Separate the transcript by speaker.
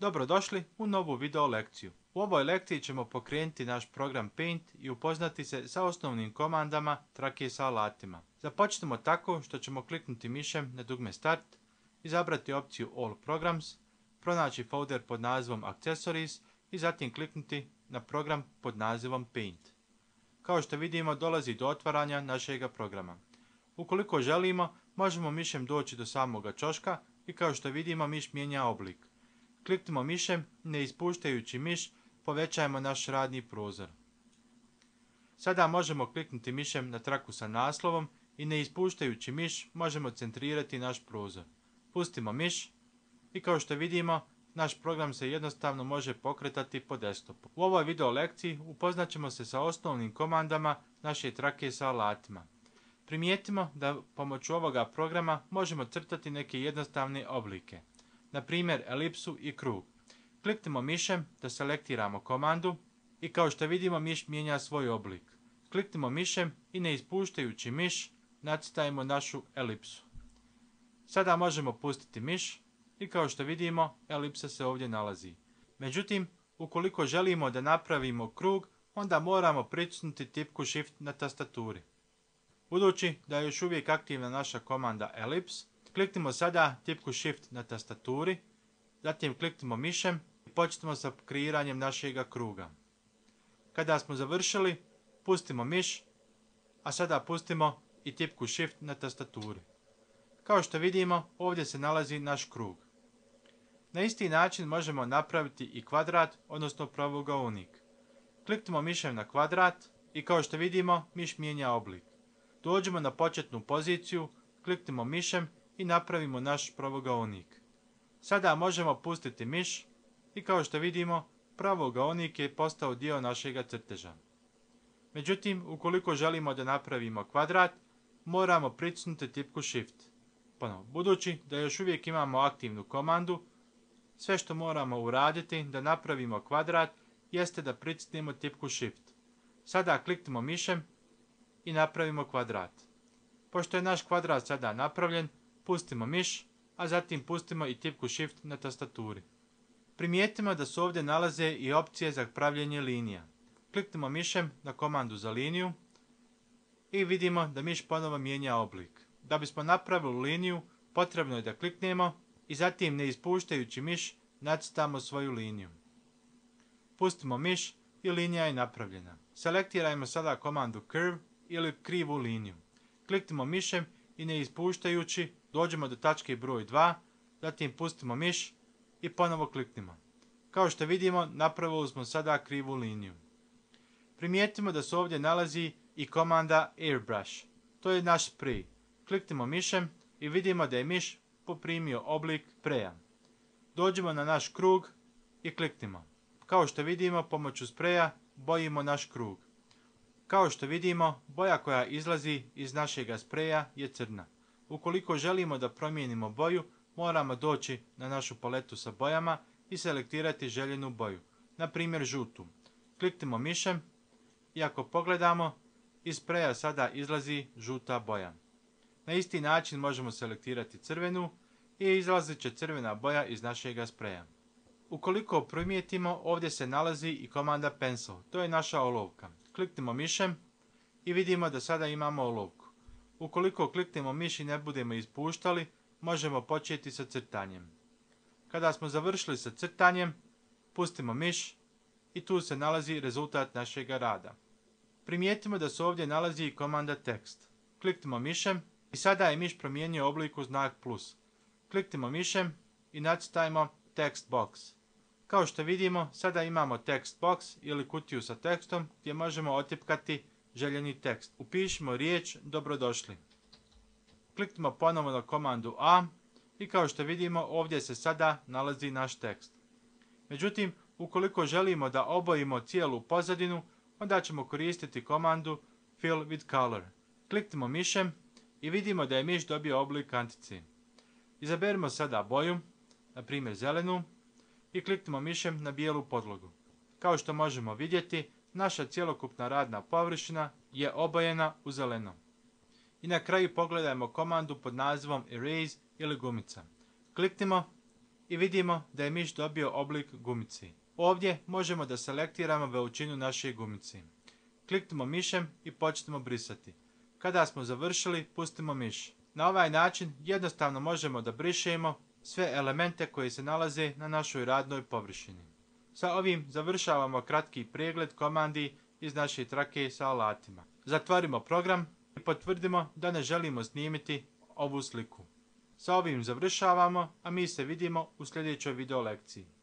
Speaker 1: Dobro došli u novu video lekciju. U ovoj lekciji ćemo pokrenuti naš program Paint i upoznati se sa osnovnim komandama, trake sa alatima. Započnemo tako što ćemo kliknuti mišem na dugme Start, izabrati opciju All Programs, pronaći folder pod nazivom Accessories i zatim kliknuti na program pod nazivom Paint. Kao što vidimo dolazi do otvaranja našega programa. Ukoliko želimo, možemo mišem doći do samoga čoška i kao što vidimo miš mijenja oblik. Kliknimo mišem, ne ispuštajući miš, povećajmo naš radni prozor. Sada možemo kliknuti mišem na traku sa naslovom i ne ispuštajući miš možemo centrirati naš prozor. Pustimo miš i kao što vidimo, naš program se jednostavno može pokretati po desktopu. U ovoj video lekciji upoznat ćemo se sa osnovnim komandama naše trake sa alatima. Primijetimo da pomoću ovoga programa možemo crtati neke jednostavne oblike na primjer elipsu i krug. Kliknemo mišem da selektiramo komandu i kao što vidimo miš mijenja svoj oblik. Kliknemo mišem i ne ispuštajući miš nacrtajmo našu elipsu. Sada možemo pustiti miš i kao što vidimo elipsa se ovdje nalazi. Međutim, ukoliko želimo da napravimo krug, onda moramo pricnuti tipku Shift na tastaturi. Budući da je još uvijek aktivna naša komanda Ellipse, Kliknimo sada tipku Shift na tastaturi, zatim kliknimo mišem i počnemo sa kreiranjem našega kruga. Kada smo završili, pustimo miš, a sada pustimo i tipku Shift na tastaturi. Kao što vidimo, ovdje se nalazi naš krug. Na isti način možemo napraviti i kvadrat, odnosno unik. Kliknimo mišem na kvadrat i kao što vidimo, miš mijenja oblik. Dođemo na početnu poziciju, kliknimo mišem i napravimo naš pravogaonik. Sada možemo pustiti miš i kao što vidimo, pravogaonik je postao dio našega crteža. Međutim, ukoliko želimo da napravimo kvadrat, moramo pricnuti tipku Shift. Ponovo, budući da još uvijek imamo aktivnu komandu, sve što moramo uraditi da napravimo kvadrat jeste da pricnemo tipku Shift. Sada kliknemo mišem i napravimo kvadrat. Pošto je naš kvadrat sada napravljen, Pustimo miš, a zatim pustimo i tipku Shift na tastaturi. Primijetimo da se ovdje nalaze i opcije za pravljenje linija. Kliknemo mišem na komandu za liniju i vidimo da miš ponovo mijenja oblik. Da bismo napravili liniju, potrebno je da kliknemo i zatim ne ispuštajući miš nacitamo svoju liniju. Pustimo miš i linija je napravljena. Selektirajmo sada komandu Curve ili krivu liniju. Kliknemo mišem i ne ispuštajući dođemo do tačke broj 2, zatim pustimo miš i ponovo kliknimo. Kao što vidimo, napravili smo sada krivu liniju. Primijetimo da se ovdje nalazi i komanda Airbrush. To je naš spray. Kliknimo mišem i vidimo da je miš poprimio oblik preja. Dođemo na naš krug i kliknimo. Kao što vidimo, pomoću spreja bojimo naš krug. Kao što vidimo, boja koja izlazi iz našega spreja je crna. Ukoliko želimo da promijenimo boju, moramo doći na našu paletu sa bojama i selektirati željenu boju, na primjer žutu. Kliknemo mišem i ako pogledamo, iz spreja sada izlazi žuta boja. Na isti način možemo selektirati crvenu i izlazit će crvena boja iz našega spreja. Ukoliko primijetimo, ovdje se nalazi i komanda Pencil, to je naša olovka kliknemo mišem i vidimo da sada imamo olovku. Ukoliko kliknemo miš i ne budemo ispuštali, možemo početi sa crtanjem. Kada smo završili sa crtanjem, pustimo miš i tu se nalazi rezultat našega rada. Primijetimo da se ovdje nalazi i komanda tekst. Kliknemo mišem i sada je miš promijenio obliku znak plus. Kliknemo mišem i nacitajmo text box. Kao što vidimo, sada imamo text box ili kutiju sa tekstom gdje možemo otipkati željeni tekst. Upišimo riječ dobrodošli. Kliknimo ponovo na komandu A i kao što vidimo ovdje se sada nalazi naš tekst. Međutim, ukoliko želimo da obojimo cijelu pozadinu, onda ćemo koristiti komandu Fill with Color. Kliknimo mišem i vidimo da je miš dobio oblik antici. Izaberimo sada boju, na primjer zelenu, i kliknemo mišem na bijelu podlogu. Kao što možemo vidjeti, naša cjelokupna radna površina je obojena u zeleno. I na kraju pogledajmo komandu pod nazivom Erase ili gumica. Kliknimo i vidimo da je miš dobio oblik gumici. Ovdje možemo da selektiramo veličinu naše gumici. Kliknimo mišem i počnemo brisati. Kada smo završili, pustimo miš. Na ovaj način jednostavno možemo da brišemo sve elemente koji se nalaze na našoj radnoj površini. Sa ovim završavamo kratki pregled komandi iz naše trake sa alatima. Zatvorimo program i potvrdimo da ne želimo snimiti ovu sliku. Sa ovim završavamo, a mi se vidimo u sljedećoj video lekciji.